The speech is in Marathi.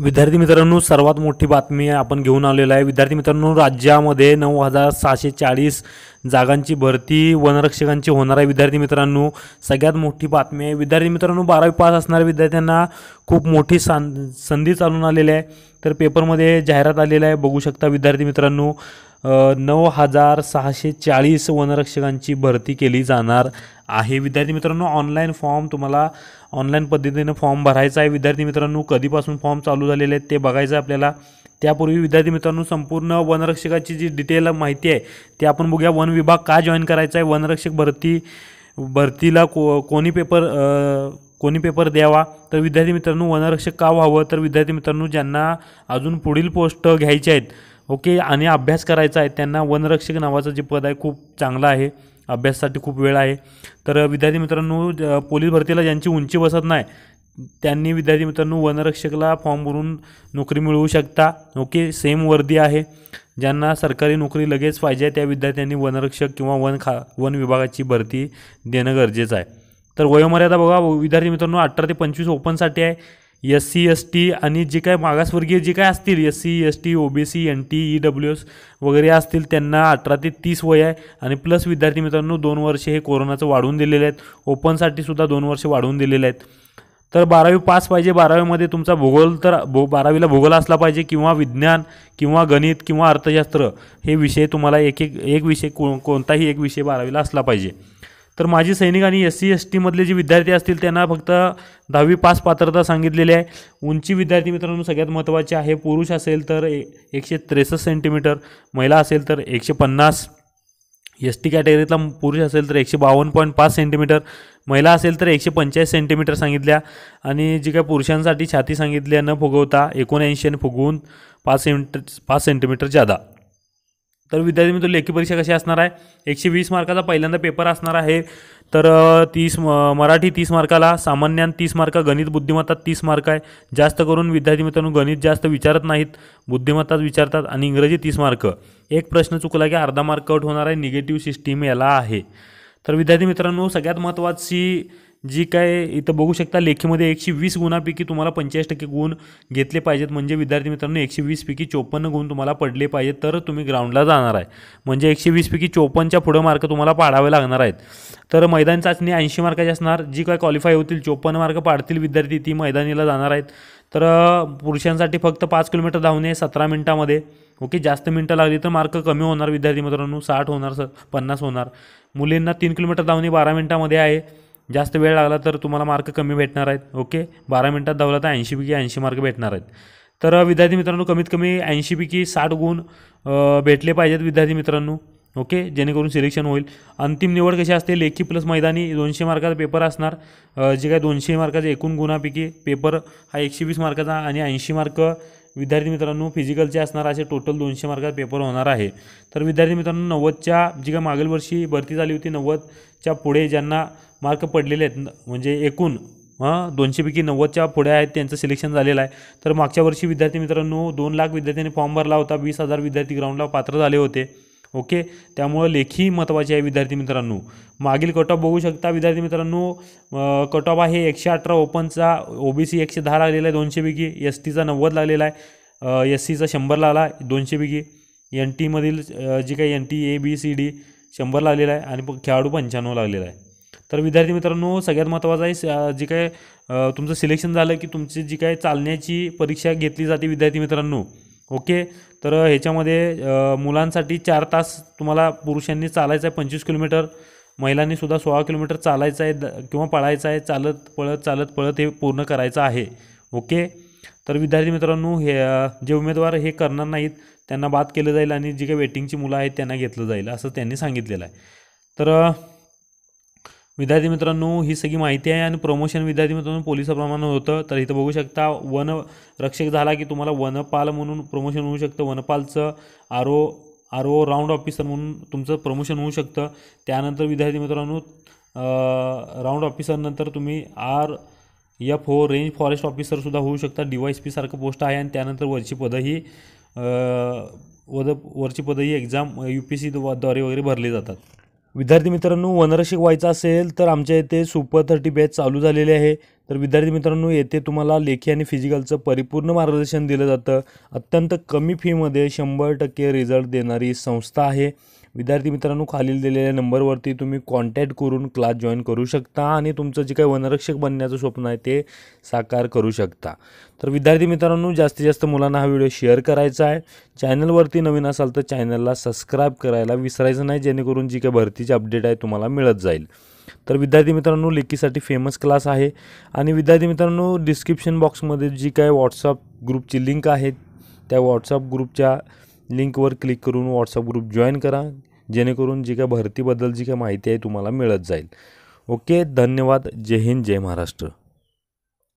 विद्यार्थी मित्रांनो सर्वात मोठी बातमी आपण घेऊन आलेलो आहे विद्यार्थी मित्रांनो राज्यामध्ये नऊ हजार सहाशे चाळीस जागांची भरती वनरक्षकांची होणार आहे विद्यार्थी मित्रांनो सगळ्यात मोठी बातमी आहे विद्यार्थी मित्रांनो बारावी पास असणाऱ्या विद्यार्थ्यांना खूप मोठी सं संधी चालून आलेली आहे तर पेपरमध्ये जाहिरात आलेली आहे बघू शकता विद्यार्थी मित्रांनो नऊ हजार सहाशे चाळीस वनरक्षकांची भरती केली जाणार आहे विद्यार्थी मित्रांनो ऑनलाईन फॉर्म तुम्हाला ऑनलाईन पद्धतीनं फॉर्म भरायचा आहे विद्यार्थी मित्रांनो कधीपासून फॉर्म चालू झालेले आहेत ते बघायचं आहे आपल्याला त्यापूर्वी विद्यार्थी मित्रांनो संपूर्ण वनरक्षकाची जी डिटेल माहिती आहे ती आपण बघूया वन विभाग का जॉईन करायचा आहे वनरक्षक भरती भरतीला को कोणी पेपर कोणी पेपर द्यावा तर विद्यार्थी मित्रांनो वनरक्षक का व्हावं तर विद्यार्थी मित्रांनो ज्यांना अजून पुढील पोस्ट घ्यायचे आहेत ओके आणि अभ्यास करायचा आहे त्यांना वनरक्षक नावाचं जे पद आहे खूप चांगलं आहे अभ्यासासाठी खूप वेळ आहे तर विद्यार्थी मित्रांनो पोलीस भरतीला ज्यांची उंची बसत नाही त्यांनी विद्यार्थी मित्रांनो वनरक्षकला फॉर्म भरून नोकरी मिळवू शकता ओके सेम वर्दी आहे ज्यांना सरकारी नोकरी लगेच पाहिजे त्या विद्यार्थ्यांनी वनरक्षक किंवा वन खा वन विभागाची भरती देणं गरजेचं आहे तर वयोमर्यादा बघा विद्यार्थी मित्रांनो अठरा ते पंचवीस ओपनसाठी आहे एस सी एस टी आणि जे काय मागासवर्गीय जे काय असतील S C S T OBC N T E W S वगैरे असतील त्यांना अठरा ते तीस वय आहे आणि प्लस विद्यार्थी मित्रांनो दोन वर्षे हे कोरोनाचं वाढवून दिलेले आहेत ओपनसाठी सुद्धा दोन वर्षे वाढवून दिलेले आहेत तर बारावी पास पाहिजे बारावीमध्ये तुमचा भूगोल तर भो बारावीला भूगोल असला पाहिजे किंवा विज्ञान किंवा गणित किंवा अर्थशास्त्र हे विषय तुम्हाला एक एक एक विषय को कोणताही एक विषय बारावीला असला पाहिजे तर माजी सैनिक आणि एस सी एस टीमधले जे विद्यार्थी असतील त्यांना फक्त दहावी पास पात्रता सांगितलेली आहे उंची विद्यार्थी मित्रांनो सगळ्यात महत्त्वाची आहे पुरुष असेल तर एकशे त्रेसष्ट सेंटीमीटर महिला असेल तर एकशे पन्नास एस टी कॅटेगरीतला पुरुष असेल तर एकशे बावन्न पॉईंट पाच सेंटीमीटर महिला असेल तर एकशे पंचाळीस सेंटीमीटर सांगितल्या आणि जी काय पुरुषांसाठी छाती सांगितली न फुगवता एकोणऐंशी आणि फुगवून पाच सेंट पाच सेंटीमीटर जादा तर विद्यार्थी मित्र लेखी परीक्षा कशी असणार आहे एकशे वीस मार्काचा पहिल्यांदा पेपर असणार आहे तर तीस मराठी तीस मार्काला सामान्यान तीस मार्क गणित बुद्धिमत्ता तीस मार्क आहे जास्त करून विद्यार्थी मित्रांनो गणित जास्त विचारत नाहीत बुद्धिमत्ताच विचारतात आणि इंग्रजी तीस मार्क एक प्रश्न चुकला की अर्धा मार्क कट होणार आहे निगेटिव्ह सिस्टीम याला आहे तर विद्यार्थी मित्रांनो सगळ्यात महत्त्वाची जी काय इथं बघू शकता लेखीमध्ये एकशे वीस गुणापैकी तुम्हाला पंचेचाळीस टक्के गुण घेतले पाहिजेत म्हणजे विद्यार्थी मित्रांनो एकशे वीसपैकी चोपन्न गुण तुम्हाला पडले पाहिजेत तर तुम्ही ग्राउंडला जाणार आहे म्हणजे एकशे वीसपैकी चोपन्नच्या पुढं मार्क तुम्हाला पाडावे लागणार आहेत तर मैदान चाचणी ऐंशी मार्काची असणार जी काय क्वालिफाय होतील चोपन्न मार्क पाडतील विद्यार्थी ती मैदानीला जाणार आहेत तर पुरुषांसाठी फक्त पाच किलोमीटर धावणे सतरा मिनटामध्ये ओके जास्त मिनटं लागली तर मार्क कमी होणार विद्यार्थी मित्रांनो साठ होणार स पन्नास होणार मुलींना तीन किलोमीटर धावणे बारा मिनटामध्ये आहे जास्त वेळ लागला तर तुम्हाला मार्क कमी भेटणार आहेत ओके बारा मिनटात धावला तर ऐंशीपैकी ऐंशी मार्क भेटणार आहेत तर विद्यार्थी मित्रांनो कमीत कमी ऐंशीपैकी साठ गुण भेटले पाहिजेत विद्यार्थी मित्रांनो ओके जेणेकरून सिलेक्शन होईल अंतिम निवड कशी असते लेखी प्लस मैदानी दोनशे मार्काचा पेपर असणार जे काय दोनशे मार्काचे एकूण गुणापैकी पेपर हा एकशे वीस मार्काचा आणि ऐंशी मार्क विद्यार्थी मित्रांनो फिजिकलचे असणार असे टोटल दोनशे मार्काचा पेपर होणार आहे तर विद्यार्थी मित्रांनो नव्वदच्या जी काय मागील वर्षी भरती झाली होती नव्वदच्या पुढे ज्यांना मार्क पडलेले आहेत म्हणजे एकूण हां दोनशेपैकी नव्वदच्या पुढे आहेत त्यांचं सिलेक्शन झालेलं आहे तर मागच्या वर्षी विद्यार्थी मित्रांनो दोन लाख विद्यार्थ्यांनी फॉर्म भरला होता वीस हजार विद्यार्थी ग्राउंडला पात्र झाले होते ओके त्यामुळं लेखी महत्त्वाची आहे विद्यार्थी मित्रांनो मागील कट ऑफ बघू शकता विद्यार्थी मित्रांनो कट ऑफ आहे एकशे अठरा ओपनचा ओबीसी एकशे दहा लागलेला आहे दोनशेपैकी एस टीचा नव्वद लागलेला आहे एस सीचा लागला आला दोनशेपैकी एन टीमधील जी काही N T A B C D शंभर लागलेला आहे आणि खेळाडू पंच्याण्णव लागलेला आहे तर विद्यार्थी मित्रांनो सगळ्यात महत्त्वाचं आहे जे काय तुमचं सिलेक्शन झालं की तुमची जी काय चालण्याची परीक्षा घेतली जाते विद्यार्थी मित्रांनो ओके तर ह्याच्यामध्ये मुलांसाठी चार तास तुम्हाला पुरुषांनी चालायचं आहे पंचवीस किलोमीटर महिलांनीसुद्धा सोळा किलोमीटर चालायचं आहे द किंवा पळायचं आहे चालत पळत चालत पळत हे पूर्ण करायचं आहे ओके तर विद्यार्थी मित्रांनो हे जे उमेदवार हे करणार नाहीत त्यांना बाद केलं जाईल आणि जी काही वेटिंगची मुलं आहेत त्यांना घेतलं जाईल असं त्यांनी सांगितलेलं आहे तर विद्यार्थी मित्रांनो ही सगळी माहिती आहे आणि प्रमोशन विद्यार्थी मित्रांनो पोलिसाप्रमाणे होतं तर इथं बघू शकता वन रक्षक झाला की तुम्हाला वनपाल म्हणून प्रमोशन होऊ शकतं वनपालचं R O R O round officer म्हणून तुमचं प्रमोशन होऊ शकतं त्यानंतर विद्यार्थी मित्रांनो राऊंड ऑफिसरनंतर तुम्ही R F O range forest ऑफिसरसुद्धा होऊ शकता डी वाय एस सारखं पोस्ट आहे आणि त्यानंतर वरची पदंही वद वरची पदंही एक्झाम यू पी सी द्वारे वगैरे भरली जातात विद्यार्थी मित्रांनो वनरक्षक व्हायचं असेल तर आमच्या येथे सुपर थर्टी बॅच चालू झालेली आहे तर विद्यार्थी मित्रांनो येथे तुम्हाला लेखी आणि फिजिकलचं परिपूर्ण मार्गदर्शन दिलं जातं अत्यंत कमी फीमध्ये शंभर टक्के रिझल्ट देणारी संस्था आहे विद्यार्थी मित्रांनो खालील दिलेल्या नंबरवरती तुम्ही कॉन्टॅक्ट करून क्लास जॉईन करू शकता आणि तुमचं जे काही वनरक्षक बनण्याचं स्वप्न आहे ते साकार करू शकता तर विद्यार्थी मित्रांनो जास्तीत जास्त मुलांना हा व्हिडिओ शेअर करायचा आहे चॅनलवरती नवीन असाल तर चॅनलला सबस्क्राईब करायला विसरायचं नाही जेणेकरून जी काही भरतीची अपडेट आहे तुम्हाला मिळत जाईल तर विद्यार्थी मित्रांनो लेकीसाठी फेमस क्लास आहे आणि विद्यार्थी मित्रांनो डिस्क्रिप्शन बॉक्समध्ये जी काय व्हॉट्सअप ग्रुपची लिंक आहे त्या व्हॉट्सअप ग्रुपच्या लिंकवर क्लिक करून व्हॉट्सअप ग्रुप जॉईन करा जेणेकरून जी काय भरतीबद्दल जी काय माहिती आहे तुम्हाला मिळत जाईल ओके धन्यवाद जय हिंद जय महाराष्ट्र